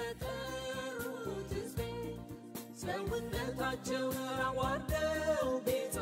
ከተጠሩት ሕዝቤ ሰውነታቸውን አዋርደው ቤት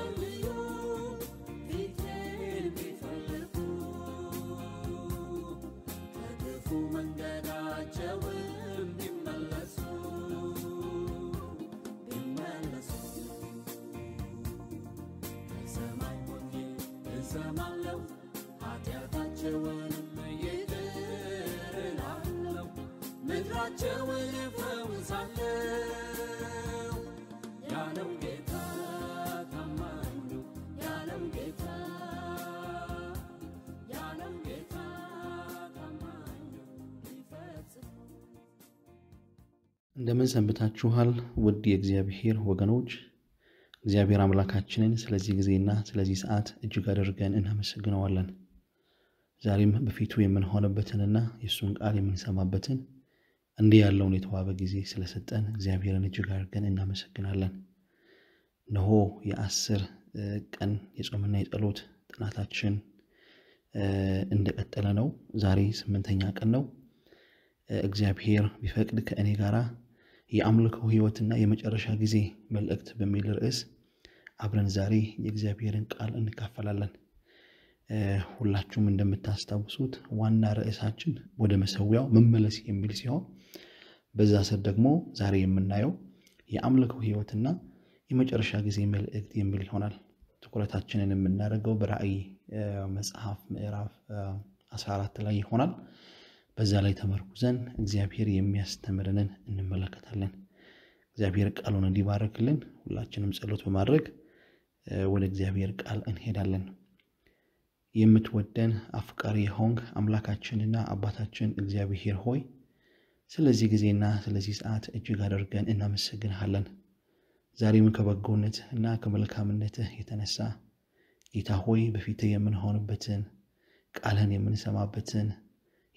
እንደምን ሰንብታችኋል ውድ የእግዚአብሔር ወገኖች እግዚአብሔር አምላካችንን ስለዚህ ጊዜና ስለዚህ ሰዓት እጅግ አድርገን እናመሰግነዋለን ዛሬም በፊቱ የምንሆንበትንና የእሱን ቃል የምንሰማበትን እንዲህ ያለውን የተዋበ ጊዜ ስለሰጠን እግዚአብሔርን እጅግ አድርገን እናመሰግናለን ነሆ የአስር ቀን የጾምና የጸሎት ጥናታችን እንደቀጠለ ነው ዛሬ ስምንተኛ ቀን ነው እግዚአብሔር ቢፈቅድ ከእኔ ጋራ የአምልኮ ህይወትና የመጨረሻ ጊዜ መልእክት በሚል ርዕስ አብረን ዛሬ የእግዚአብሔርን ቃል እንካፈላለን። ሁላችሁም እንደምታስታውሱት ዋና ርዕሳችን ወደ መሰዊያው መመለስ የሚል ሲሆን በዛ ስር ደግሞ ዛሬ የምናየው የአምልኮ ህይወትና የመጨረሻ ጊዜ መልእክት የሚል ይሆናል። ትኩረታችንን የምናደርገው በራእይ መጽሐፍ ምዕራፍ 14 ላይ ይሆናል። በዛ ላይ ተመርኩዘን እግዚአብሔር የሚያስተምረንን እንመለከታለን። እግዚአብሔር ቃሉን እንዲባረክልን ሁላችንም ጸሎት በማድረግ ወደ እግዚአብሔር ቃል እንሄዳለን። የምትወደን አፍቃሪ ሆንግ አምላካችንና አባታችን እግዚአብሔር ሆይ ስለዚህ ጊዜና ስለዚህ ሰዓት እጅግ አድርገን እናመሰግንሃለን። ዛሬም ከበጎነት እና ከመልካምነትህ የተነሳ ጌታ ሆይ በፊትህ የምንሆንበትን ቃልህን የምንሰማበትን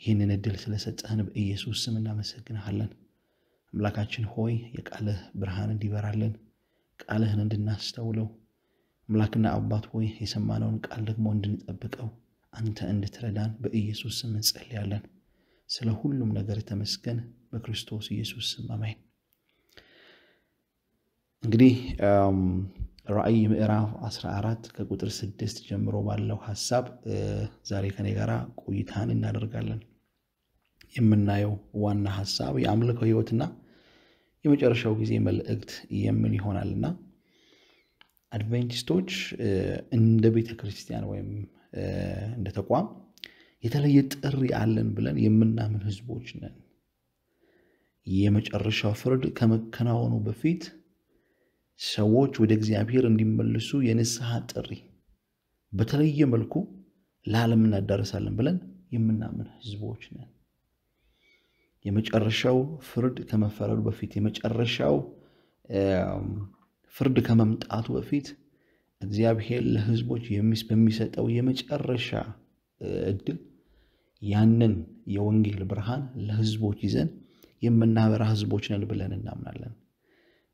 ይህንን እድል ስለሰጠህን በኢየሱስ ስም እናመሰግንሃለን። አምላካችን ሆይ የቃልህ ብርሃን እንዲበራለን ቃልህን እንድናስተውለው አምላክና አባት ሆይ የሰማነውን ቃል ደግሞ እንድንጠብቀው አንተ እንድትረዳን በኢየሱስ ስም እንጸልያለን። ስለ ሁሉም ነገር ተመስገን። በክርስቶስ ኢየሱስ ስም አሜን። እንግዲህ ራእይ ምዕራፍ 14 ከቁጥር ስድስት ጀምሮ ባለው ሀሳብ ዛሬ ከኔ ጋር ቆይታን እናደርጋለን። የምናየው ዋና ሀሳብ የአምልኮ ህይወትና የመጨረሻው ጊዜ መልእክት የሚል ይሆናልና አድቬንቲስቶች እንደ ቤተ ክርስቲያን ወይም እንደ ተቋም የተለየ ጥሪ አለን ብለን የምናምን ህዝቦች ነን። የመጨረሻው ፍርድ ከመከናወኑ በፊት ሰዎች ወደ እግዚአብሔር እንዲመልሱ የንስሐ ጥሪ በተለየ መልኩ ለዓለም እናዳረሳለን ብለን የምናምን ህዝቦች ነን። የመጨረሻው ፍርድ ከመፈረዱ በፊት የመጨረሻው ፍርድ ከመምጣቱ በፊት እግዚአብሔር ለሕዝቦች በሚሰጠው የመጨረሻ እድል ያንን የወንጌል ብርሃን ለሕዝቦች ይዘን የምናበራ ሕዝቦች ነን ብለን እናምናለን።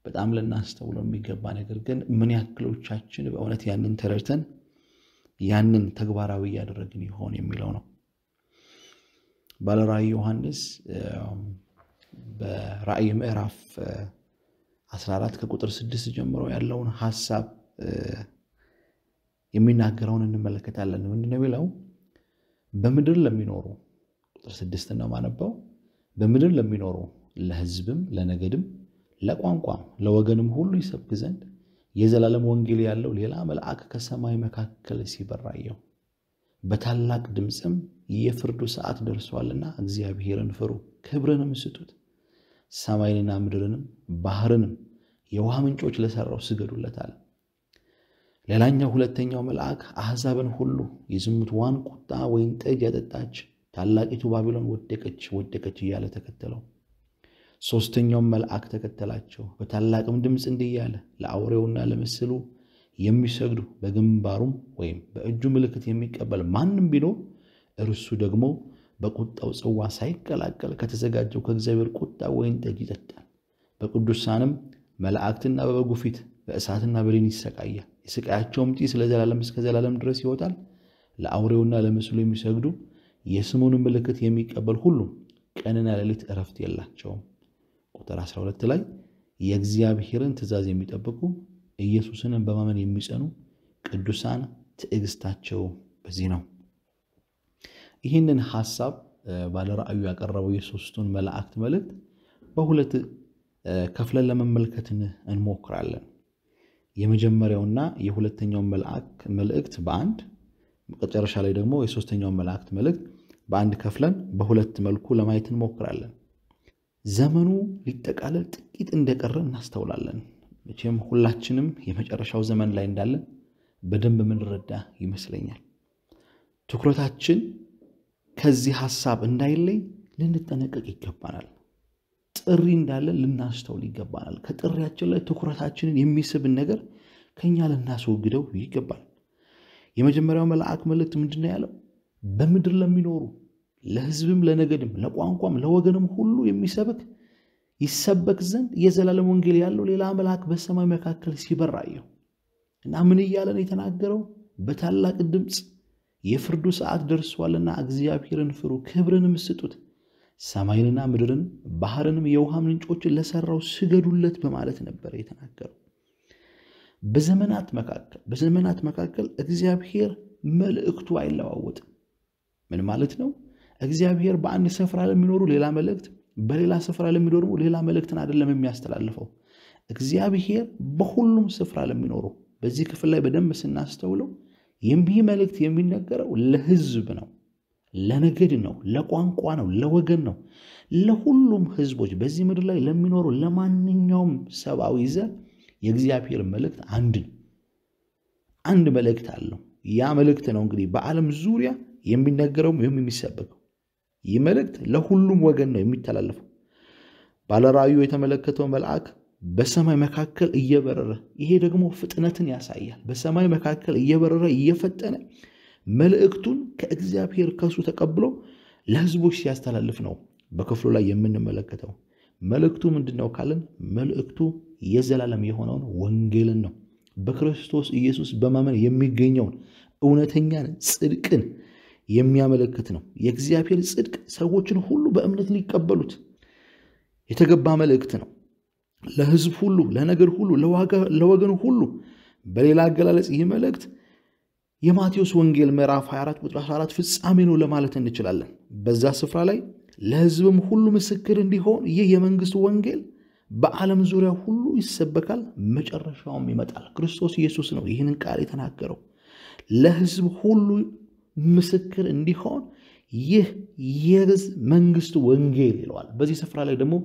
በጣም ልናስተውለው የሚገባ ነገር ግን ምን ያክሎቻችን በእውነት ያንን ተረድተን ያንን ተግባራዊ እያደረግን ይሆን የሚለው ነው። ባለራእይ ዮሐንስ በራእይ ምዕራፍ 14 ከቁጥር 6 ጀምሮ ያለውን ሀሳብ የሚናገረውን እንመለከታለን። ምንድነው የሚለው? በምድር ለሚኖሩ ቁጥር ስድስት ነው ማነበው። በምድር ለሚኖሩ ለህዝብም ለነገድም ለቋንቋም ለወገንም ሁሉ ይሰብክ ዘንድ የዘላለም ወንጌል ያለው ሌላ መልአክ ከሰማይ መካከል ሲበራየው በታላቅ ድምፅም የፍርዱ ሰዓት ደርሷልና እግዚአብሔርን ፍሩ፣ ክብርንም ስጡት። ሰማይንና ምድርንም ባህርንም የውሃ ምንጮች ለሠራው ስገዱለት አለ። ሌላኛው ሁለተኛው መልአክ አሕዛብን ሁሉ የዝሙትዋን ቁጣ ወይን ጠጅ ያጠጣች ታላቂቱ ባቢሎን ወደቀች ወደቀች እያለ ተከተለው። ሦስተኛውም መልአክ ተከተላቸው፣ በታላቅም ድምፅ እንዲህ እያለ ለአውሬውና ለምስሉ የሚሰግዱ በግንባሩም ወይም በእጁ ምልክት የሚቀበል ማንም ቢኖር እርሱ ደግሞ በቁጣው ጽዋ ሳይቀላቀል ከተዘጋጀው ከእግዚአብሔር ቁጣ ወይን ጠጅ ይጠጣል። በቅዱሳንም መላእክትና በበጉ ፊት በእሳትና በሌን ይሰቃያል። የስቃያቸውም ጢስ ለዘላለም እስከ ዘላለም ድረስ ይወጣል። ለአውሬውና ለምስሉ የሚሰግዱ የስሙን ምልክት የሚቀበል ሁሉም ቀንና ሌሊት እረፍት የላቸውም። ቁጥር 12 ላይ የእግዚአብሔርን ትእዛዝ የሚጠብቁ ኢየሱስንም በማመን የሚጸኑ ቅዱሳን ትዕግስታቸው በዚህ ነው። ይህንን ሐሳብ ባለራእዩ ያቀረበው የሶስቱን መላእክት መልእክት በሁለት ከፍለን ለመመልከትን እንሞክራለን። የመጀመሪያውና የሁለተኛው መልእክት በአንድ መጨረሻ ላይ ደግሞ የሶስተኛው መላእክት መልእክት በአንድ ከፍለን በሁለት መልኩ ለማየት እንሞክራለን። ዘመኑ ሊጠቃለል ጥቂት እንደቀረ እናስተውላለን። መቼም ሁላችንም የመጨረሻው ዘመን ላይ እንዳለን በደንብ የምንረዳ ይመስለኛል። ትኩረታችን ከዚህ ሐሳብ እንዳይለይ ልንጠነቀቅ ይገባናል። ጥሪ እንዳለ ልናስተውል ይገባናል። ከጥሪያችን ላይ ትኩረታችንን የሚስብን ነገር ከኛ ልናስወግደው ይገባል። የመጀመሪያው መልአክ መልእክት ምንድን ነው ያለው? በምድር ለሚኖሩ ለሕዝብም ለነገድም ለቋንቋም ለወገንም ሁሉ የሚሰብክ ይሰበክ ዘንድ የዘላለም ወንጌል ያለው ሌላ መልአክ በሰማይ መካከል ሲበራ አየሁ እና ምን እያለን የተናገረው በታላቅ ድምፅ የፍርዱ ሰዓት ደርሷልና እግዚአብሔርን ፍሩ፣ ክብርንም ስጡት፣ ሰማይንና ምድርን ባህርንም የውሃ ምንጮችን ለሰራው ስገዱለት በማለት ነበር የተናገረው። በዘመናት መካከል በዘመናት መካከል እግዚአብሔር መልእክቱ አይለዋወጥም። ምን ማለት ነው? እግዚአብሔር በአንድ ስፍራ ለሚኖሩ ሌላ መልእክት፣ በሌላ ስፍራ ለሚኖሩ ሌላ መልእክትን አይደለም የሚያስተላልፈው። እግዚአብሔር በሁሉም ስፍራ ለሚኖሩ በዚህ ክፍል ላይ በደንብ ስናስተውለው ይህ መልእክት የሚነገረው ለህዝብ ነው፣ ለነገድ ነው፣ ለቋንቋ ነው፣ ለወገን ነው፣ ለሁሉም ህዝቦች በዚህ ምድር ላይ ለሚኖሩ ለማንኛውም ሰብአዊ ዘር የእግዚአብሔር መልእክት አንድ ነው። አንድ መልእክት አለው። ያ መልእክት ነው እንግዲህ በዓለም ዙሪያ የሚነገረውም ወይም የሚሰበከው። ይህ መልእክት ለሁሉም ወገን ነው የሚተላለፈው። ባለራእዩ የተመለከተው መልአክ በሰማይ መካከል እየበረረ ይሄ ደግሞ ፍጥነትን ያሳያል። በሰማይ መካከል እየበረረ እየፈጠነ መልእክቱን ከእግዚአብሔር ከሱ ተቀብሎ ለህዝቦች ሲያስተላልፍ ነው በክፍሉ ላይ የምንመለከተው። መልእክቱ ምንድን ነው ካልን መልእክቱ የዘላለም የሆነውን ወንጌልን ነው። በክርስቶስ ኢየሱስ በማመን የሚገኘውን እውነተኛን ጽድቅን የሚያመለክት ነው። የእግዚአብሔር ጽድቅ ሰዎችን ሁሉ በእምነት ሊቀበሉት የተገባ መልእክት ነው። ለህዝብ ሁሉ፣ ለነገር ሁሉ፣ ለወገን ሁሉ። በሌላ አገላለጽ ይህ መልእክት የማቴዎስ ወንጌል ምዕራፍ 24 ቁጥር 14 ፍጻሜ ነው ለማለት እንችላለን። በዛ ስፍራ ላይ ለህዝብም ሁሉ ምስክር እንዲሆን ይህ የመንግስት ወንጌል በዓለም ዙሪያ ሁሉ ይሰበካል፣ መጨረሻውም ይመጣል። ክርስቶስ ኢየሱስ ነው ይህንን ቃል የተናገረው። ለህዝብ ሁሉ ምስክር እንዲሆን ይህ የመንግስት ወንጌል ይለዋል። በዚህ ስፍራ ላይ ደግሞ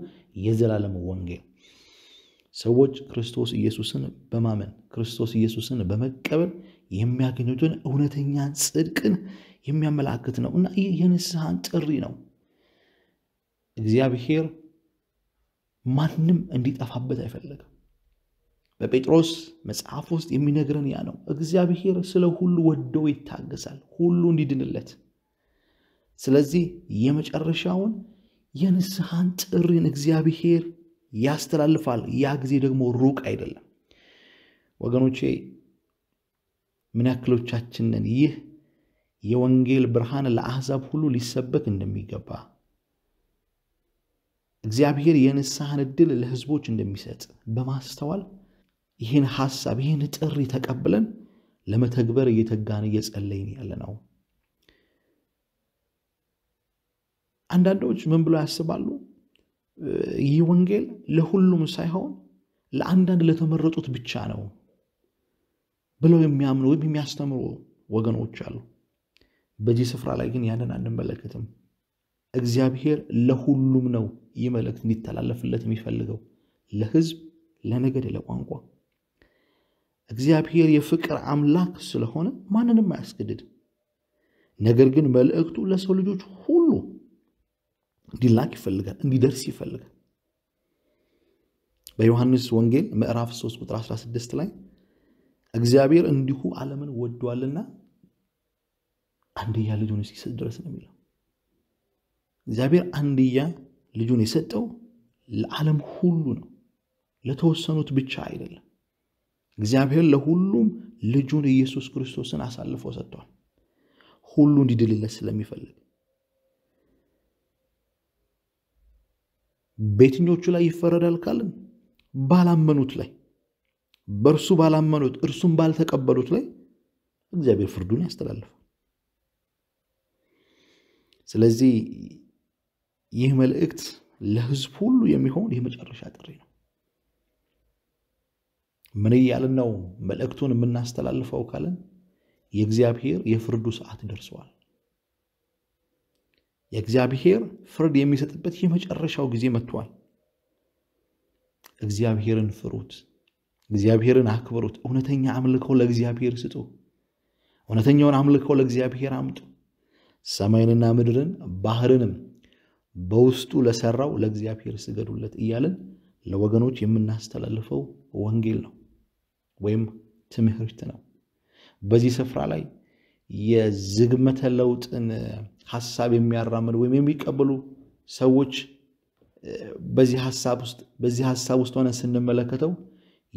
የዘላለም ወንጌል ሰዎች ክርስቶስ ኢየሱስን በማመን ክርስቶስ ኢየሱስን በመቀበል የሚያገኙትን እውነተኛ ጽድቅን የሚያመላክት ነው እና ይህ የንስሐን ጥሪ ነው። እግዚአብሔር ማንም እንዲጠፋበት አይፈለግም። በጴጥሮስ መጽሐፍ ውስጥ የሚነግረን ያ ነው። እግዚአብሔር ስለ ሁሉ ወዶ ይታገሳል፣ ሁሉ እንዲድንለት። ስለዚህ የመጨረሻውን የንስሐን ጥሪን እግዚአብሔር ያስተላልፋል። ያ ጊዜ ደግሞ ሩቅ አይደለም። ወገኖቼ ምን ያክሎቻችንን ይህ የወንጌል ብርሃን ለአሕዛብ ሁሉ ሊሰበክ እንደሚገባ እግዚአብሔር የንስሐን ዕድል ለሕዝቦች እንደሚሰጥ በማስተዋል ይህን ሐሳብ ይህን ጥሪ ተቀብለን ለመተግበር እየተጋን እየጸለይን ያለ ነው። አንዳንዶች ምን ብለው ያስባሉ? ይህ ወንጌል ለሁሉም ሳይሆን ለአንዳንድ ለተመረጡት ብቻ ነው ብለው የሚያምኑ ወይም የሚያስተምሩ ወገኖች አሉ። በዚህ ስፍራ ላይ ግን ያንን አንመለከትም። እግዚአብሔር ለሁሉም ነው ይህ መልእክት እንዲተላለፍለት የሚፈልገው ለሕዝብ፣ ለነገድ፣ ለቋንቋ። እግዚአብሔር የፍቅር አምላክ ስለሆነ ማንንም አያስገድድ። ነገር ግን መልእክቱ ለሰው ልጆች ሁሉ እንዲላክ ይፈልጋል፣ እንዲደርስ ይፈልጋል። በዮሐንስ ወንጌል ምዕራፍ 3 ቁጥር 16 ላይ እግዚአብሔር እንዲሁ ዓለምን ወዷልና አንድያ ልጁን እስኪሰጥ ድረስ ነው የሚለው። እግዚአብሔር አንድያ ልጁን የሰጠው ለዓለም ሁሉ ነው፣ ለተወሰኑት ብቻ አይደለም። እግዚአብሔር ለሁሉም ልጁን ኢየሱስ ክርስቶስን አሳልፎ ሰጥቷል፣ ሁሉ እንዲድልለት ስለሚፈልግ በየትኞቹ ላይ ይፈረዳል ካልን ባላመኑት ላይ በእርሱ ባላመኑት እርሱን ባልተቀበሉት ላይ እግዚአብሔር ፍርዱን ያስተላልፋል። ስለዚህ ይህ መልእክት ለህዝብ ሁሉ የሚሆን የመጨረሻ ጥሪ ነው። ምን እያልን ነው መልእክቱን የምናስተላልፈው ካለን የእግዚአብሔር የፍርዱ ሰዓት ደርሰዋል። የእግዚአብሔር ፍርድ የሚሰጥበት የመጨረሻው ጊዜ መጥቷል። እግዚአብሔርን ፍሩት፣ እግዚአብሔርን አክብሩት። እውነተኛ አምልከው ለእግዚአብሔር ስጡ። እውነተኛውን አምልከው ለእግዚአብሔር አምጡ። ሰማይንና ምድርን ባህርንም በውስጡ ለሰራው ለእግዚአብሔር ስገዱለት እያልን ለወገኖች የምናስተላልፈው ወንጌል ነው ወይም ትምህርት ነው። በዚህ ስፍራ ላይ የዝግመተ ለውጥን ሀሳብ የሚያራምድ ወይም የሚቀበሉ ሰዎች በዚህ ሀሳብ ውስጥ በዚህ ሀሳብ ውስጥ ሆነን ስንመለከተው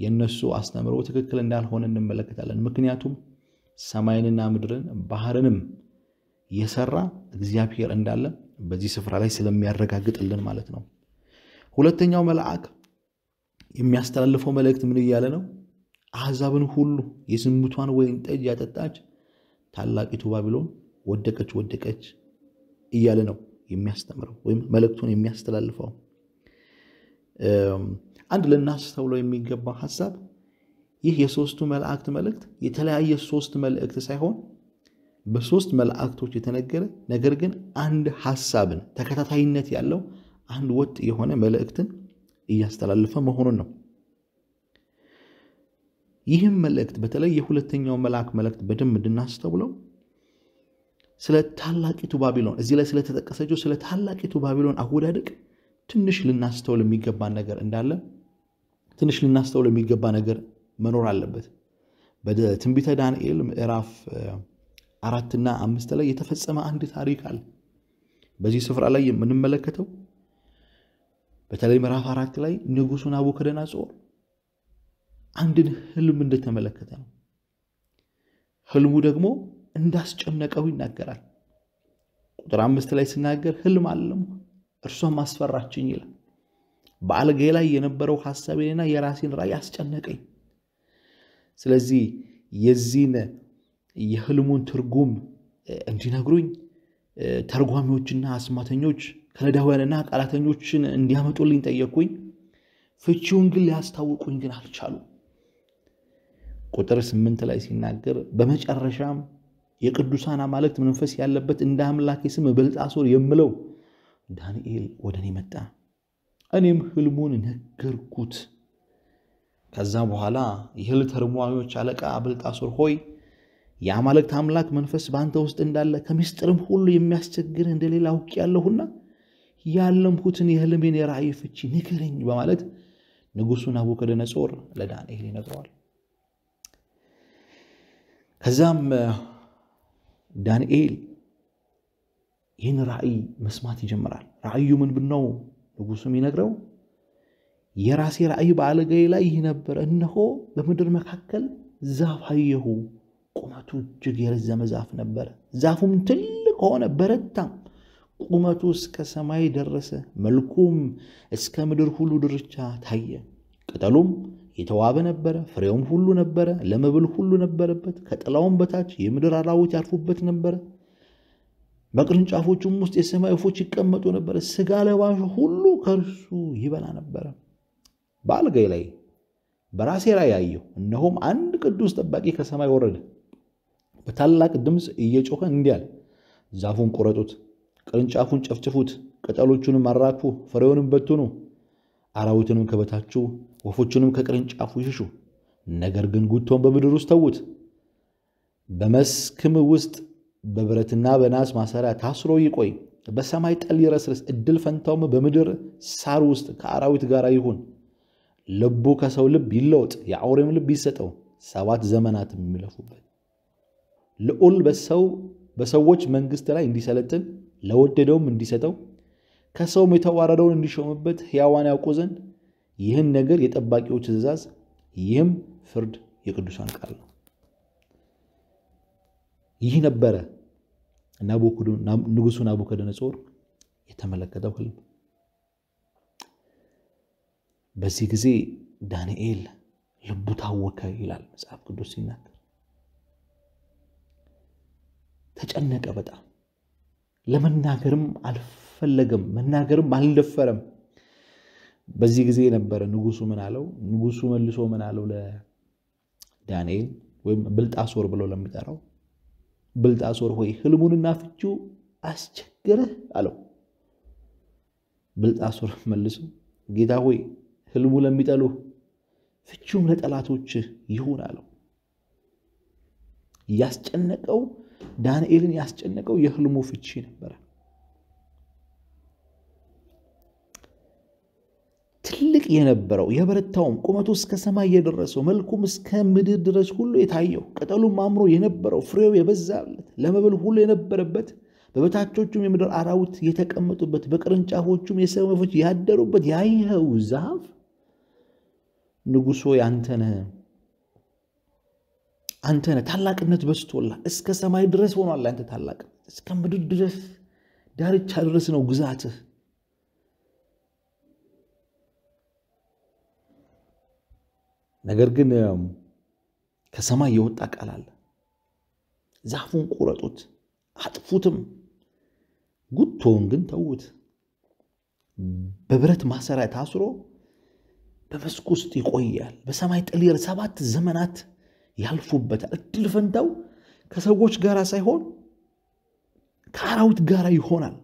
የእነሱ አስተምሮ ትክክል እንዳልሆነ እንመለከታለን። ምክንያቱም ሰማይንና ምድርን ባህርንም የሰራ እግዚአብሔር እንዳለ በዚህ ስፍራ ላይ ስለሚያረጋግጥልን ማለት ነው። ሁለተኛው መልአክ የሚያስተላልፈው መልእክት ምን እያለ ነው? አሕዛብን ሁሉ የዝሙቷን ወይን ጠጅ ያጠጣች ታላቂቱ ባቢሎን ወደቀች ወደቀች እያለ ነው የሚያስተምረው ወይም መልእክቱን የሚያስተላልፈው። አንድ ልናስተውለው የሚገባ ሀሳብ ይህ የሶስቱ መላእክት መልእክት የተለያየ ሶስት መልእክት ሳይሆን በሶስት መላእክቶች የተነገረ ነገር ግን አንድ ሀሳብን ተከታታይነት ያለው አንድ ወጥ የሆነ መልእክትን እያስተላለፈ መሆኑን ነው። ይህም መልእክት በተለይ የሁለተኛው መልአክ መልእክት በደንብ እንድናስተውለው ስለ ታላቂቱ ባቢሎን እዚህ ላይ ስለተጠቀሰችው ስለ ታላቂቱ ባቢሎን አወዳደቅ ትንሽ ልናስተውል የሚገባ ነገር እንዳለ ትንሽ ልናስተውል የሚገባ ነገር መኖር አለበት። በትንቢተ ዳንኤል ምዕራፍ አራትና አምስት ላይ የተፈጸመ አንድ ታሪክ አለ። በዚህ ስፍራ ላይ የምንመለከተው በተለይ ምዕራፍ አራት ላይ ንጉሡ ናቡከደነጾር አንድን ህልም እንደተመለከተ ነው። ህልሙ ደግሞ እንዳስጨነቀው ይናገራል። ቁጥር አምስት ላይ ስናገር ህልም አለም እርሷም አስፈራችኝ ይላል። በአልጋ ላይ የነበረው ሐሳቤንና የራሴን ራእይ አስጨነቀኝ። ስለዚህ የዚህን የህልሙን ትርጉም እንዲነግሩኝ ተርጓሚዎችና አስማተኞች ከለዳውያንና ቃላተኞችን እንዲያመጡልኝ ጠየቅኩኝ። ፍቺውን ግን ሊያስታውቁኝ ግን አልቻሉም። ቁጥር ስምንት ላይ ሲናገር በመጨረሻም የቅዱሳን አማልክት መንፈስ ያለበት እንደ አምላኬ ስም ብልጣሶር የምለው ዳንኤል ወደ እኔ መጣ። እኔም ህልሙን ነገርኩት። ከዛ በኋላ የህል ተርጓሚዎች አለቃ ብልጣሶር ሆይ የአማልክት አምላክ መንፈስ በአንተ ውስጥ እንዳለ ከሚስጥርም ሁሉ የሚያስቸግር እንደሌላ አውቅ ያለሁና ያለምኩትን የህልሜን የራእይ ፍቺ ንገረኝ በማለት ንጉሱ ናቡከደነጾር ለዳንኤል ይነግረዋል። ከዛም ዳንኤል ይህን ራእይ መስማት ይጀምራል። ራእዩ ምን ብነው ንጉሱም ይነግረው የራሴ ራእይ በአልጋዬ ላይ ይህ ነበር። እነሆ በምድር መካከል ዛፍ አየሁ። ቁመቱ እጅግ የረዘመ ዛፍ ነበረ። ዛፉም ትልቅ ሆነ፣ በረታም። ቁመቱ እስከ ሰማይ ደረሰ። መልኩም እስከ ምድር ሁሉ ድርቻ ታየ። ቅጠሉም የተዋበ ነበረ፣ ፍሬውም ሁሉ ነበረ፣ ለመብል ሁሉ ነበረበት። ከጥላውም በታች የምድር አራዊት ያርፉበት ነበረ። በቅርንጫፎቹም ውስጥ የሰማይ ወፎች ይቀመጡ ነበረ። ስጋ ለባሽ ሁሉ ከእርሱ ይበላ ነበረ። በአልጋይ ላይ በራሴ ላይ ያየው እነሆም አንድ ቅዱስ ጠባቂ ከሰማይ ወረደ፣ በታላቅ ድምፅ እየጮኸ እንዲህ አለ፣ ዛፉን ቆረጡት፣ ቅርንጫፉን ጨፍጭፉት፣ ቅጠሎቹንም አራግፉ፣ ፍሬውንም በትኑ፣ አራዊትንም ከበታችሁ ወፎቹንም ከቅርንጫፉ ይሽሹ። ነገር ግን ጉቶን በምድር ውስጥ ተዉት። በመስክም ውስጥ በብረትና በናስ ማሰሪያ ታስሮ ይቆይ። በሰማይ ጠል ይረስርስ። እድል ፈንታውም በምድር ሳር ውስጥ ከአራዊት ጋር ይሁን። ልቡ ከሰው ልብ ይለወጥ፣ የአውሬም ልብ ይሰጠው፣ ሰባት ዘመናት የሚለፉበት ልዑል በሰው በሰዎች መንግሥት ላይ እንዲሰለጥን ለወደደውም እንዲሰጠው ከሰውም የተዋረደውን እንዲሾምበት ሕያዋን ያውቁ ዘንድ ይህን ነገር የጠባቂዎች ትእዛዝ፣ ይህም ፍርድ የቅዱሳን ቃል ነው። ይህ ነበረ ንጉሱ ናቡከደነጾር የተመለከተው ህልም። በዚህ ጊዜ ዳንኤል ልቡ ታወከ ይላል መጽሐፍ ቅዱስ ሲናገር። ተጨነቀ በጣም ለመናገርም አልፈለገም፣ መናገርም አልደፈረም። በዚህ ጊዜ ነበረ ንጉሱ ምን አለው? ንጉሱ መልሶ ምን አለው ለዳንኤል ወይም ብልጣሶር ብሎ ለሚጠራው ብልጣሶር ሆይ ህልሙንና ፍቺው አስቸገረህ አለው። ብልጣሶር መልሶ ጌታ ሆይ ህልሙ ለሚጠሉ ፍቹም ለጠላቶች ይሁን አለው። ያስጨነቀው ዳንኤልን ያስጨነቀው የህልሙ ፍቺ ነበረ። የነበረው የበረታውም ቁመቱ እስከ ሰማይ የደረሰው መልኩም እስከ ምድር ድረስ ሁሉ የታየው ቅጠሉም አምሮ የነበረው ፍሬው የበዛለት ለመብል ሁሉ የነበረበት በበታቾቹም የምድር አራዊት የተቀመጡበት በቅርንጫፎቹም የሰማይ ወፎች ያደሩበት ያየኸው ዛፍ ንጉሶ አንተነ አንተነ ታላቅነት በስቶላ እስከ ሰማይ ድረስ ሆኗል። አንተ ታላቅ እስከ ምድር ድረስ ዳርቻ ድረስ ነው ግዛትህ። ነገር ግን ከሰማይ የወጣ ቃል አለ። ዛፉን ቁረጡት፣ አጥፉትም፣ ጉቶውን ግን ተዉት። በብረት ማሰሪያ ታስሮ በመስኩ ውስጥ ይቆያል። በሰማይ ጥልር ሰባት ዘመናት ያልፉበታል። እድል ፈንታው ከሰዎች ጋር ሳይሆን ከአራዊት ጋር ይሆናል።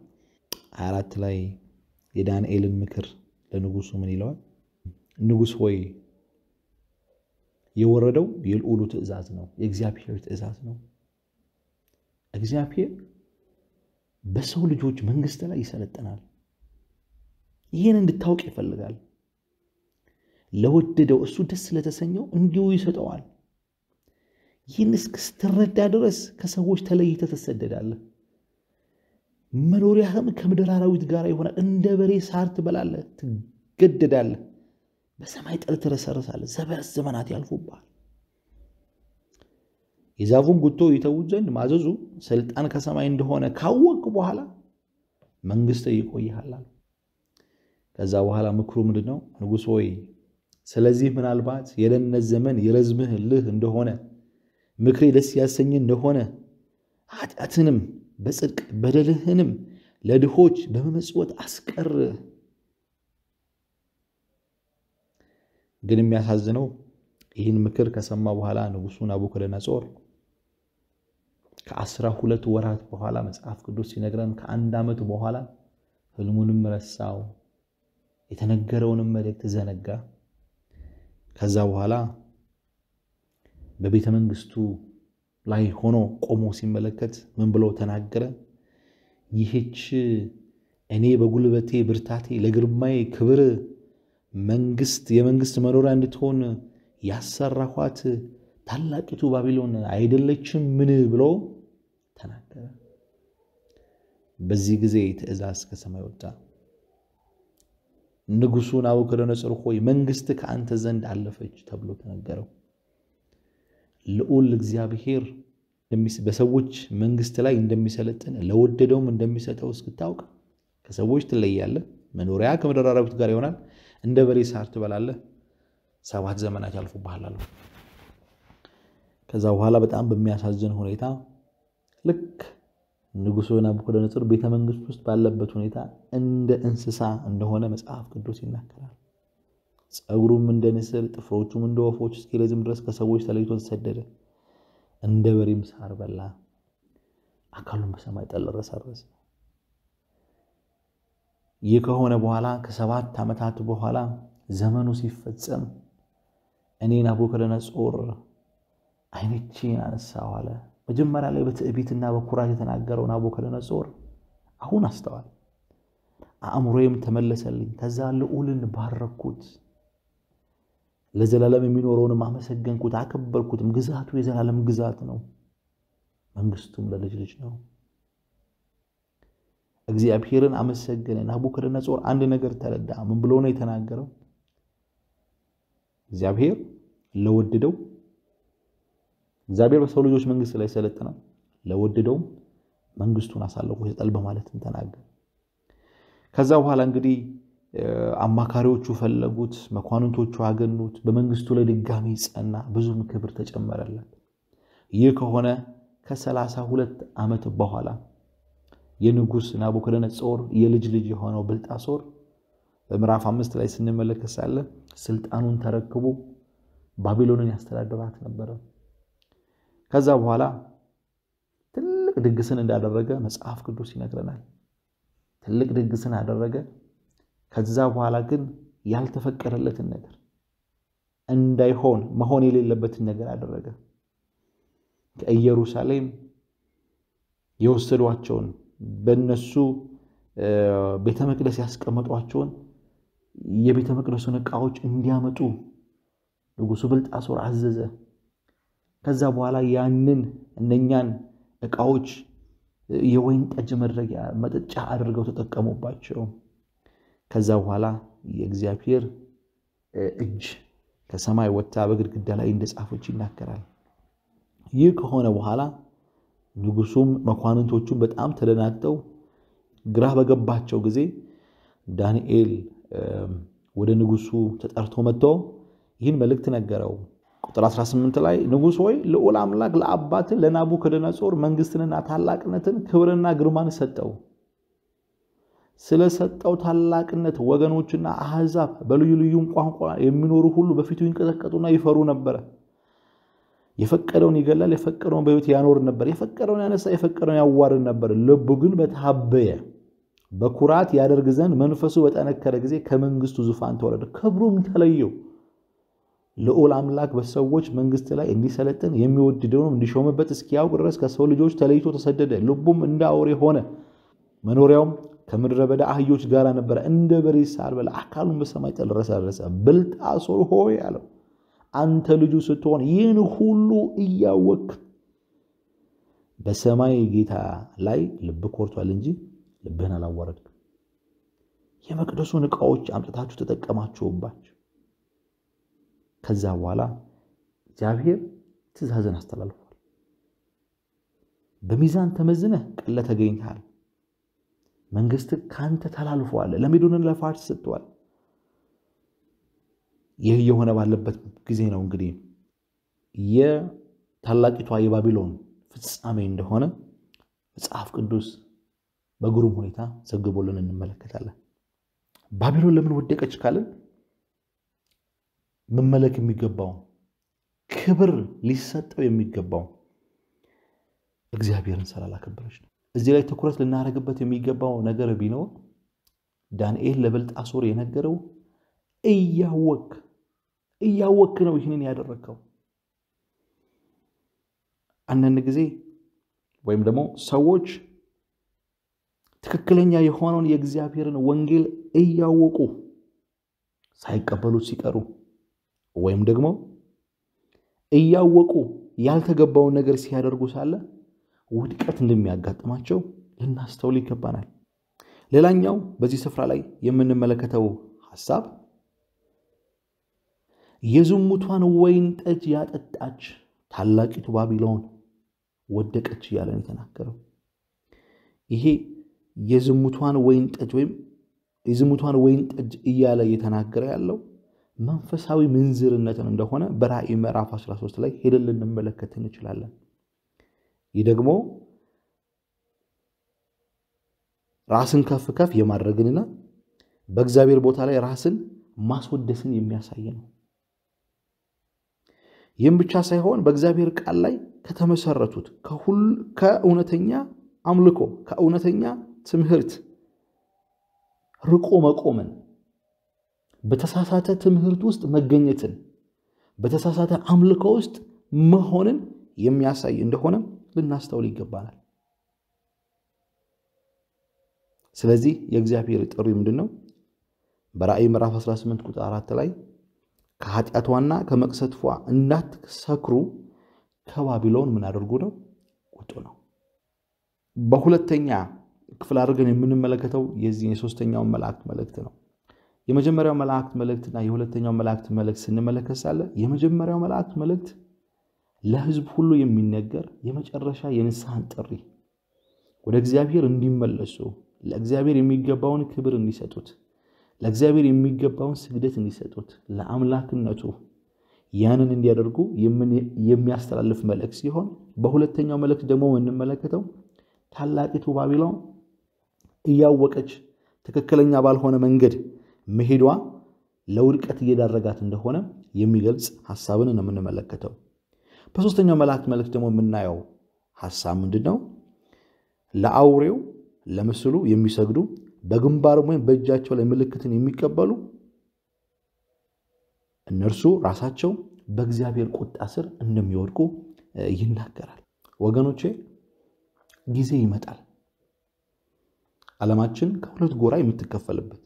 አራት ላይ የዳንኤልን ምክር ለንጉሱ ምን ይለዋል? ንጉሥ ሆይ የወረደው የልዑሉ ትእዛዝ ነው፣ የእግዚአብሔር ትእዛዝ ነው። እግዚአብሔር በሰው ልጆች መንግስት ላይ ይሰለጥናል። ይህን እንድታውቅ ይፈልጋል። ለወደደው እሱ ደስ ስለተሰኘው እንዲሁ ይሰጠዋል። ይህን ስትረዳ ድረስ ከሰዎች ተለይተ ትሰደዳለህ። መኖሪያህም ከምድር አራዊት ጋር ይሆናል። እንደ በሬ ሳር ትበላለህ፣ ትገደዳለህ። በሰማይ ጥል ትረሰርሳለህ፣ ዘበስ ዘመናት ያልፉባል የዛፉን ጉቶ ይተውት ዘንድ ማዘዙ ስልጣን ከሰማይ እንደሆነ ካወቅ በኋላ መንግስት ይቆይሃል አሉ። ከዛ በኋላ ምክሩ ምንድ ነው? ንጉሥ ሆይ ስለዚህ ምናልባት የደህንነት ዘመን ልህ እንደሆነ ምክሬ ደስ ያሰኝ እንደሆነ ኃጢአትንም በጽድቅ በደልህንም ለድሆች በመመጽወት አስቀር ግን የሚያሳዝነው ይህን ምክር ከሰማ በኋላ ንጉሱ ናቡከደነጾር ከአስራ ሁለት ወራት በኋላ መጽሐፍ ቅዱስ ሲነግረን ከአንድ ዓመት በኋላ ህልሙንም ረሳው፣ የተነገረውንም መልእክት ዘነጋ። ከዛ በኋላ በቤተ መንግስቱ ላይ ሆኖ ቆሞ ሲመለከት ምን ብሎ ተናገረ? ይህች እኔ በጉልበቴ ብርታቴ ለግርማዬ ክብር መንግስት የመንግስት መኖሪያ እንድትሆን ያሰራኋት ታላቂቱ ባቢሎን አይደለችም ምን ብሎ ተናገረ። በዚህ ጊዜ ትእዛዝ ከሰማይ ወጣ። ንጉሱ ናቡከደነጽር ሆይ መንግስት ከአንተ ዘንድ አለፈች ተብሎ ተነገረው። ልዑል እግዚአብሔር በሰዎች መንግስት ላይ እንደሚሰለጥን ለወደደውም እንደሚሰጠው እስክታውቅ ከሰዎች ትለያለህ። መኖሪያ ከምድር አራዊት ጋር ይሆናል። እንደ በሬ ሳር ትበላለህ፣ ሰባት ዘመናት ያልፉብሃል አለው። ከዛ በኋላ በጣም በሚያሳዝን ሁኔታ ልክ ንጉሱ ናቡከደነፆር ቤተ መንግስት ውስጥ ባለበት ሁኔታ እንደ እንስሳ እንደሆነ መጽሐፍ ቅዱስ ይናገራል። ፀጉሩም እንደ ንስር፣ ጥፍሮቹም እንደ ወፎች እስኪረዝም ድረስ ከሰዎች ተለይቶ ተሰደደ። እንደ በሬም ሳር በላ፣ አካሉን በሰማይ ጠል ረሰረሰ። ይህ ከሆነ በኋላ ከሰባት ዓመታት በኋላ ዘመኑ ሲፈጸም እኔን ናቡከደነፆር ዓይኖቼን አነሳሁ አለ። መጀመሪያ ላይ በትዕቢትና በኩራት የተናገረው ናቡከደነፆር አሁን አስተዋል። አእምሮዬም ተመለሰልኝ። ከዛ ልዑልን ባረኩት፣ ለዘላለም የሚኖረውንም አመሰገንኩት፣ አከበርኩትም። ግዛቱ የዘላለም ግዛት ነው፣ መንግስቱም ለልጅ ልጅ ነው። እግዚአብሔርን አመሰገነ። ናቡከደነጾር አንድ ነገር ተረዳ። ምን ብሎ ነው የተናገረው? እግዚአብሔር ለወደደው እግዚአብሔር በሰው ልጆች መንግስት ላይ ሰለጠነ፣ ለወደደውም መንግስቱን አሳልፎ ይሰጣል በማለትም ተናገረ። ከዛ በኋላ እንግዲህ አማካሪዎቹ ፈለጉት፣ መኳንንቶቹ አገኑት። በመንግስቱ ላይ ድጋሚ ጸና፣ ብዙም ክብር ተጨመረለት። ይህ ከሆነ ከሰላሳ ሁለት ዓመት በኋላ የንጉስ ናቡከደነጾር የልጅ ልጅ የሆነው ብልጣሶር በምዕራፍ አምስት ላይ ስንመለከት ሳለ ስልጣኑን ተረክቦ ባቢሎንን ያስተዳድራት ነበረ። ከዛ በኋላ ትልቅ ድግስን እንዳደረገ መጽሐፍ ቅዱስ ይነግረናል። ትልቅ ድግስን አደረገ። ከዛ በኋላ ግን ያልተፈቀደለትን ነገር እንዳይሆን መሆን የሌለበትን ነገር አደረገ። ከኢየሩሳሌም የወሰዷቸውን በእነሱ ቤተ መቅደስ ያስቀመጧቸውን የቤተ መቅደሱን እቃዎች እንዲያመጡ ንጉሱ ብልጣሶር አዘዘ። ከዛ በኋላ ያንን እነኛን እቃዎች የወይን ጠጅ መድረጊያ መጠጫ አድርገው ተጠቀሙባቸው። ከዛ በኋላ የእግዚአብሔር እጅ ከሰማይ ወጥታ በግድግዳ ላይ እንደጻፎች ይናገራል። ይህ ከሆነ በኋላ ንጉሱም መኳንንቶቹም በጣም ተደናግጠው ግራ በገባቸው ጊዜ ዳንኤል ወደ ንጉሱ ተጠርቶ መጥቶ ይህን መልእክት ነገረው። ቁጥር 18 ላይ ንጉሥ ሆይ ልዑል አምላክ ለአባትን ለናቡከደነጾር መንግስትንና ታላቅነትን ክብርና ግርማን ሰጠው። ስለ ሰጠው ታላቅነት ወገኖችና አህዛብ በልዩ ልዩም ቋንቋ የሚኖሩ ሁሉ በፊቱ ይንቀጠቀጡና ይፈሩ ነበረ። የፈቀደውን ይገላል፣ የፈቀደውን በህይወት ያኖር ነበር፣ የፈቀደውን ያነሳ፣ የፈቀደውን ያዋርድ ነበር። ልቡ ግን በተሃበየ በኩራት ያደርግ ዘንድ መንፈሱ በጠነከረ ጊዜ ከመንግስቱ ዙፋን ተወረደ፣ ክብሩም ተለየው። ልዑል አምላክ በሰዎች መንግስት ላይ እንዲሰለጥን የሚወድደውንም እንዲሾምበት እስኪያውቅ ድረስ ከሰው ልጆች ተለይቶ ተሰደደ። ልቡም እንደ አውሬ ሆነ። መኖሪያውም ከምድረ በዳ አህዮች ጋር ነበረ። እንደ በሬ ሳር በላ፣ አካሉን በሰማይ ጠል ረሰረሰ። ብልጣሶር ሆይ አለው። አንተ ልጁ ስትሆን ይህን ሁሉ እያወክ በሰማይ ጌታ ላይ ልብ ኮርቷል እንጂ ልብህን አላዋረድክም። የመቅደሱን ዕቃዎች አምጥታችሁ ተጠቀማችሁባቸው። ከዛ በኋላ እግዚአብሔር ትእዛዝን አስተላልፏል። በሚዛን ተመዝነህ ቀለ ተገኝተሃል። መንግስት ካንተ ተላልፏል። ለሜዶንና ለፋርስ ሰጥተዋል። ይህ የሆነ ባለበት ጊዜ ነው እንግዲህ የታላቂቷ የባቢሎን ፍጻሜ እንደሆነ መጽሐፍ ቅዱስ በግሩም ሁኔታ ዘግቦልን እንመለከታለን። ባቢሎን ለምን ወደቀች ካለን መመለክ የሚገባው ክብር ሊሰጠው የሚገባው እግዚአብሔርን ስላላከበረች ነው። እዚህ ላይ ትኩረት ልናደርግበት የሚገባው ነገር ቢኖር ዳንኤል ለበልጣሶር የነገረው እያወቅ እያወክ ነው ይህንን ያደረግከው። አንዳንድ ጊዜ ወይም ደግሞ ሰዎች ትክክለኛ የሆነውን የእግዚአብሔርን ወንጌል እያወቁ ሳይቀበሉት ሲቀሩ ወይም ደግሞ እያወቁ ያልተገባውን ነገር ሲያደርጉ ሳለ ውድቀት እንደሚያጋጥማቸው ልናስተውል ይገባናል። ሌላኛው በዚህ ስፍራ ላይ የምንመለከተው ሀሳብ የዝሙቷን ወይን ጠጅ ያጠጣች ታላቂቱ ባቢሎን ወደቀች እያለ ነው የተናገረው። ይሄ የዝሙቷን ወይን ጠጅ ወይም የዝሙቷን ወይን ጠጅ እያለ እየተናገረ ያለው መንፈሳዊ ምንዝርነትን እንደሆነ በራእይ ምዕራፍ 13 ላይ ሄደን ልንመለከት እንችላለን። ይህ ደግሞ ራስን ከፍ ከፍ የማድረግንና በእግዚአብሔር ቦታ ላይ ራስን ማስወደስን የሚያሳይ ነው። ይህም ብቻ ሳይሆን በእግዚአብሔር ቃል ላይ ከተመሰረቱት ከእውነተኛ አምልኮ ከእውነተኛ ትምህርት ርቆ መቆምን፣ በተሳሳተ ትምህርት ውስጥ መገኘትን፣ በተሳሳተ አምልኮ ውስጥ መሆንን የሚያሳይ እንደሆነ ልናስተውል ይገባናል። ስለዚህ የእግዚአብሔር ጥሪ ምንድን ነው? በራእይ ምዕራፍ 18 ቁጥር 4 ላይ ከኃጢአቷና ከመቅሰትፏ እንዳትሰክሩ ከባቢሎን ምን አድርጉ ነው? ውጡ ነው። በሁለተኛ ክፍል አድርገን የምንመለከተው የዚህ የሶስተኛውን መላእክት መልእክት ነው። የመጀመሪያው መላእክት መልእክትና የሁለተኛው መላእክት መልእክት ስንመለከት ሳለ የመጀመሪያው መላእክት መልእክት ለሕዝብ ሁሉ የሚነገር የመጨረሻ የንስሐን ጥሪ ወደ እግዚአብሔር እንዲመለሱ ለእግዚአብሔር የሚገባውን ክብር እንዲሰጡት ለእግዚአብሔር የሚገባውን ስግደት እንዲሰጡት ለአምላክነቱ ያንን እንዲያደርጉ የሚያስተላልፍ መልእክት ሲሆን በሁለተኛው መልእክት ደግሞ የምንመለከተው ታላቂቱ ባቢሎን እያወቀች ትክክለኛ ባልሆነ መንገድ መሄዷ ለውድቀት እየዳረጋት እንደሆነ የሚገልጽ ሐሳብን ነው የምንመለከተው። በሶስተኛው መልአክ መልእክት ደግሞ የምናየው ሐሳብ ምንድን ነው? ለአውሬው ለምስሉ የሚሰግዱ በግንባርም ወይም በእጃቸው ላይ ምልክትን የሚቀበሉ እነርሱ ራሳቸው በእግዚአብሔር ቁጣ ስር እንደሚወድቁ ይናገራል። ወገኖቼ ጊዜ ይመጣል፣ ዓለማችን ከሁለት ጎራ የምትከፈልበት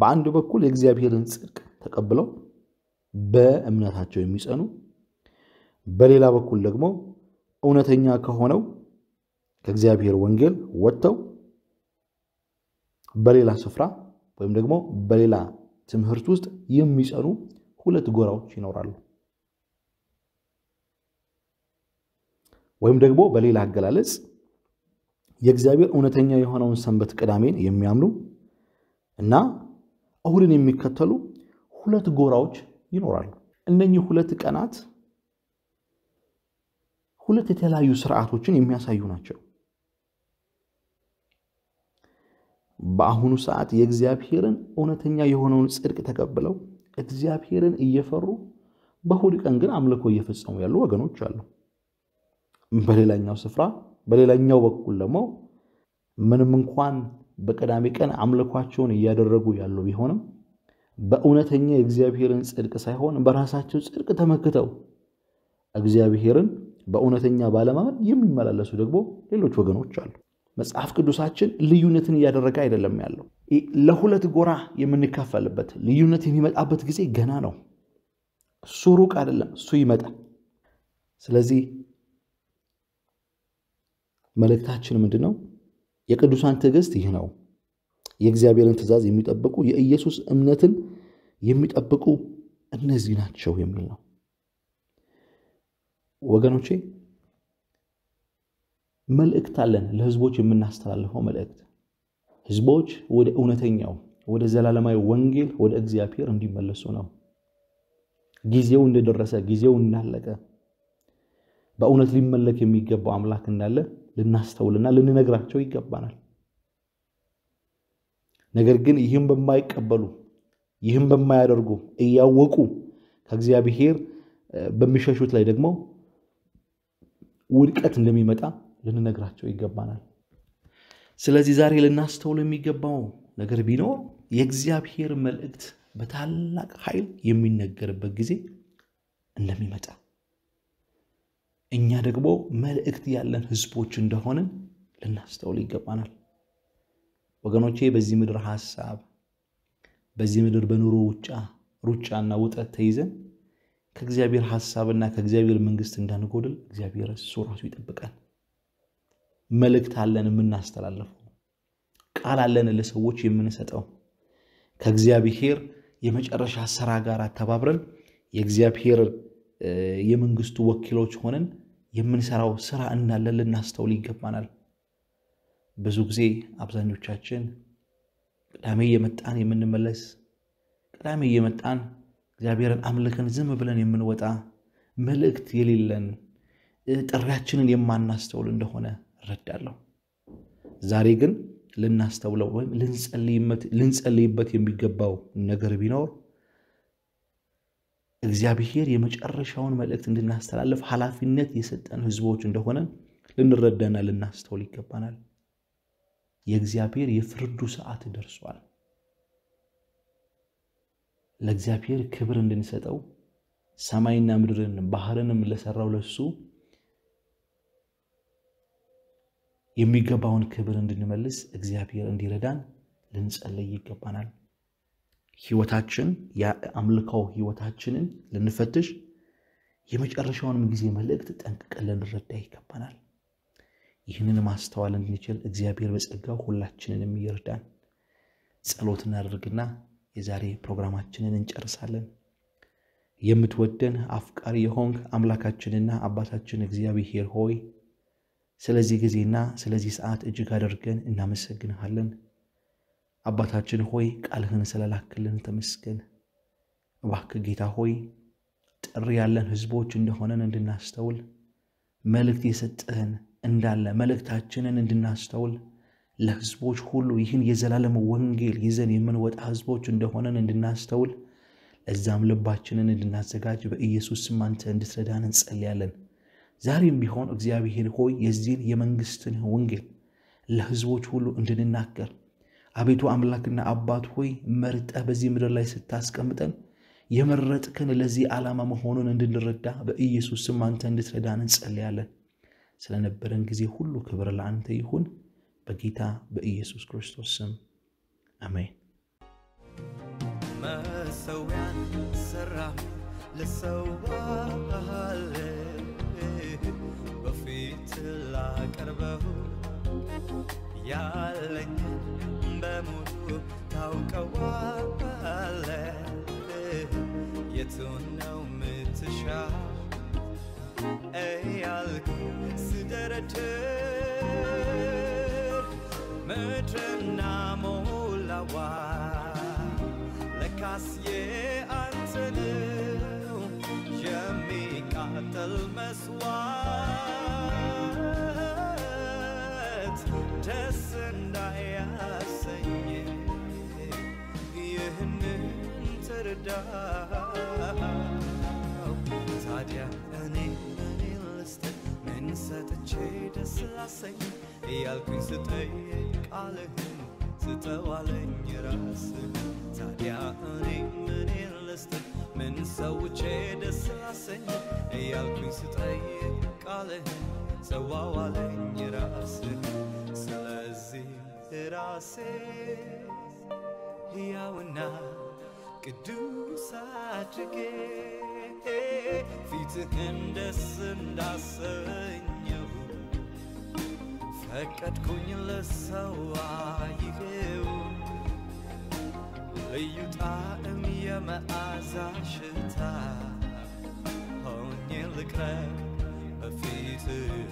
በአንድ በኩል የእግዚአብሔርን ጽድቅ ተቀብለው በእምነታቸው የሚጸኑ በሌላ በኩል ደግሞ እውነተኛ ከሆነው ከእግዚአብሔር ወንጌል ወጥተው በሌላ ስፍራ ወይም ደግሞ በሌላ ትምህርት ውስጥ የሚጸኑ ሁለት ጎራዎች ይኖራሉ። ወይም ደግሞ በሌላ አገላለጽ የእግዚአብሔር እውነተኛ የሆነውን ሰንበት ቅዳሜን የሚያምኑ እና እሁድን የሚከተሉ ሁለት ጎራዎች ይኖራሉ። እነኚህ ሁለት ቀናት ሁለት የተለያዩ ስርዓቶችን የሚያሳዩ ናቸው። በአሁኑ ሰዓት የእግዚአብሔርን እውነተኛ የሆነውን ጽድቅ ተቀብለው እግዚአብሔርን እየፈሩ በሁድ ቀን ግን አምልኮ እየፈጸሙ ያሉ ወገኖች አሉ። በሌላኛው ስፍራ በሌላኛው በኩል ደግሞ ምንም እንኳን በቅዳሜ ቀን አምልኳቸውን እያደረጉ ያሉ ቢሆንም በእውነተኛ የእግዚአብሔርን ጽድቅ ሳይሆን በራሳቸው ጽድቅ ተመክተው እግዚአብሔርን በእውነተኛ ባለማመን የሚመላለሱ ደግሞ ሌሎች ወገኖች አሉ። መጽሐፍ ቅዱሳችን ልዩነትን እያደረገ አይደለም ያለው። ለሁለት ጎራ የምንካፈልበት ልዩነት የሚመጣበት ጊዜ ገና ነው። እሱ ሩቅ አይደለም፣ እሱ ይመጣ ስለዚህ መልእክታችን ምንድን ነው? የቅዱሳን ትዕግስት ይህ ነው። የእግዚአብሔርን ትእዛዝ የሚጠብቁ የኢየሱስ እምነትን የሚጠብቁ እነዚህ ናቸው የሚል ነው ወገኖቼ መልእክት አለን፣ ለህዝቦች የምናስተላልፈው መልእክት ህዝቦች ወደ እውነተኛው ወደ ዘላለማዊ ወንጌል ወደ እግዚአብሔር እንዲመለሱ ነው። ጊዜው እንደደረሰ ጊዜው እንዳለቀ በእውነት ሊመለክ የሚገባው አምላክ እንዳለ ልናስተውልና ልንነግራቸው ይገባናል። ነገር ግን ይህም በማይቀበሉ ይህም በማያደርጉ እያወቁ ከእግዚአብሔር በሚሸሹት ላይ ደግሞ ውድቀት እንደሚመጣ ልንነግራቸው ይገባናል። ስለዚህ ዛሬ ልናስተውል የሚገባው ነገር ቢኖር የእግዚአብሔር መልእክት በታላቅ ኃይል የሚነገርበት ጊዜ እንደሚመጣ እኛ ደግሞ መልእክት ያለን ህዝቦች እንደሆንን ልናስተውል ይገባናል። ወገኖቼ በዚህ ምድር ሐሳብ፣ በዚህ ምድር በኑሮ ውጫ ሩጫና ውጥረት ተይዘን ከእግዚአብሔር ሐሳብና ከእግዚአብሔር መንግስት እንዳንጎድል እግዚአብሔር እሱ ራሱ ይጠብቃል። መልእክት አለን የምናስተላልፈው፣ ቃል አለን ለሰዎች የምንሰጠው። ከእግዚአብሔር የመጨረሻ ስራ ጋር አተባብረን የእግዚአብሔር የመንግስቱ ወኪሎች ሆነን የምንሰራው ስራ እንዳለን ልናስተውል ይገባናል። ብዙ ጊዜ አብዛኞቻችን ቅዳሜ እየመጣን የምንመለስ፣ ቅዳሜ እየመጣን እግዚአብሔርን አምልከን ዝም ብለን የምንወጣ መልእክት የሌለን ጥሪያችንን የማናስተውል እንደሆነ ረዳለሁ። ዛሬ ግን ልናስተውለው ወይም ልንጸልይበት የሚገባው ነገር ቢኖር እግዚአብሔር የመጨረሻውን መልእክት እንድናስተላልፍ ኃላፊነት የሰጠን ሕዝቦች እንደሆነ ልንረዳና ልናስተውል ይገባናል። የእግዚአብሔር የፍርዱ ሰዓት ደርሷል። ለእግዚአብሔር ክብር እንድንሰጠው ሰማይና ምድርን ባህርንም ለሰራው ለሱ የሚገባውን ክብር እንድንመልስ እግዚአብሔር እንዲረዳን ልንጸልይ ይገባናል። ህይወታችን የአምልኮው ህይወታችንን ልንፈትሽ፣ የመጨረሻውንም ጊዜ መልእክት ጠንቅቀን ልንረዳ ይገባናል። ይህንን ማስተዋል እንድንችል እግዚአብሔር በጸጋው ሁላችንንም ይርዳን። ጸሎት እናደርግና የዛሬ ፕሮግራማችንን እንጨርሳለን። የምትወደን አፍቃሪ የሆንክ አምላካችንና አባታችን እግዚአብሔር ሆይ ስለዚህ ጊዜና ስለዚህ ሰዓት እጅግ አድርገን እናመሰግንሃለን። አባታችን ሆይ ቃልህን ስለላክልን ተመስገን። እባክህ ጌታ ሆይ ጥሪ ያለን ህዝቦች እንደሆነን እንድናስተውል መልእክት የሰጠህን እንዳለ መልእክታችንን እንድናስተውል ለህዝቦች ሁሉ ይህን የዘላለም ወንጌል ይዘን የምንወጣ ህዝቦች እንደሆነን እንድናስተውል ለዛም ልባችንን እንድናዘጋጅ በኢየሱስ ስም አንተ እንድትረዳን እንጸልያለን። ዛሬም ቢሆን እግዚአብሔር ሆይ የዚህን የመንግስትን ወንጌል ለህዝቦች ሁሉ እንድንናገር አቤቱ አምላክና አባት ሆይ መርጠህ በዚህ ምድር ላይ ስታስቀምጠን የመረጥክን ለዚህ ዓላማ መሆኑን እንድንረዳ በኢየሱስ ስም አንተ እንድትረዳን እንጸልያለን። ስለነበረን ጊዜ ሁሉ ክብር ለአንተ ይሁን። በጌታ በኢየሱስ ክርስቶስ ስም አሜን። መሰውያን ሰራ ለሰው ባቀርበው ያለኝን በሙሉ ታውቀዋለ። የቱን ነው ምትሻ እያልኩ ስደረድር ምድርና ሞላዋ ለካስ የአንተ ነው የሚቃጠል መስዋዕት ደስ እንዳያሰኝ ይህንን ትርዳው ታዲያ እኔ እኔ ልስጥ ምን ሰጥቼ ደስ ላሰኝ እያልኩኝ ስጠይቅ ቃልህን ስጠዋለኝ ራስህ ታዲያ እኔ እኔ ልስጥ ምን ሰውቼ ደስ ላሰኝ እያልኩኝ ስጠይቅ ቃልህን ሰዋው አለኝ ራስህ ስለዚህ ራሴ ሕያውና ቅዱስ አድርጌ ፊትህን ደስ እንዳሰኘው ፈቀድኩኝ ለሰዋ ይሄው ልዩ ጣዕም የመዓዛ ሽታ ሆኜ ልቅረብ በፊትህ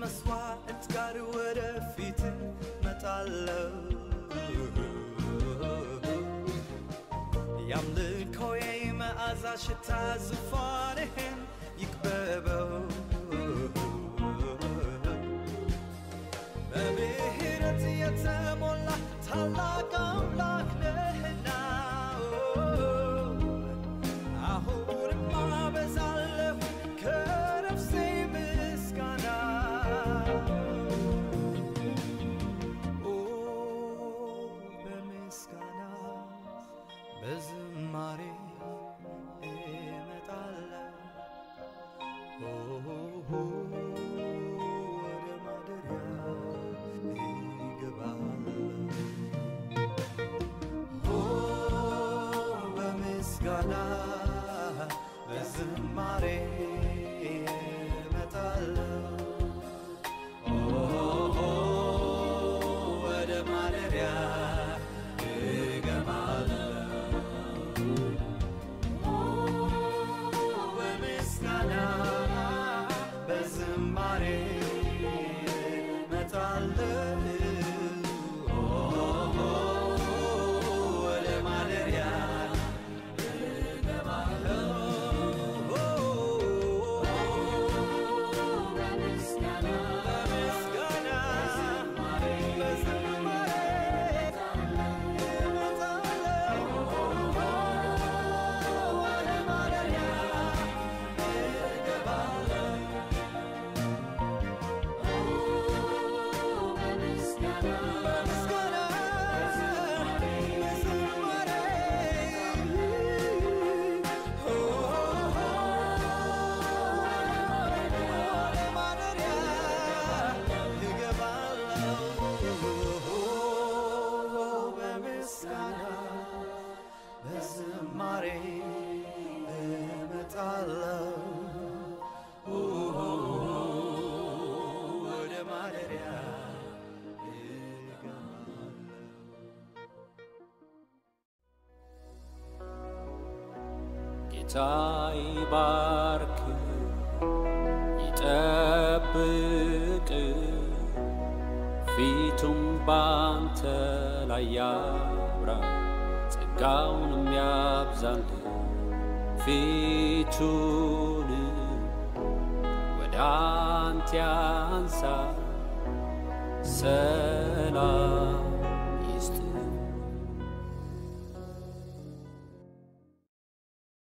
መስዋዕት ጋር ወደፊት መጣለው ያምልኮዬ መዓዛ ሽታ ዝፋ ሳይባርክ ይጠብቅ ፊቱም ባንተ ላይ ያብራ ጸጋውንም ያብዛል ፊቱን ወደ አንተ ያንሳ ሰላም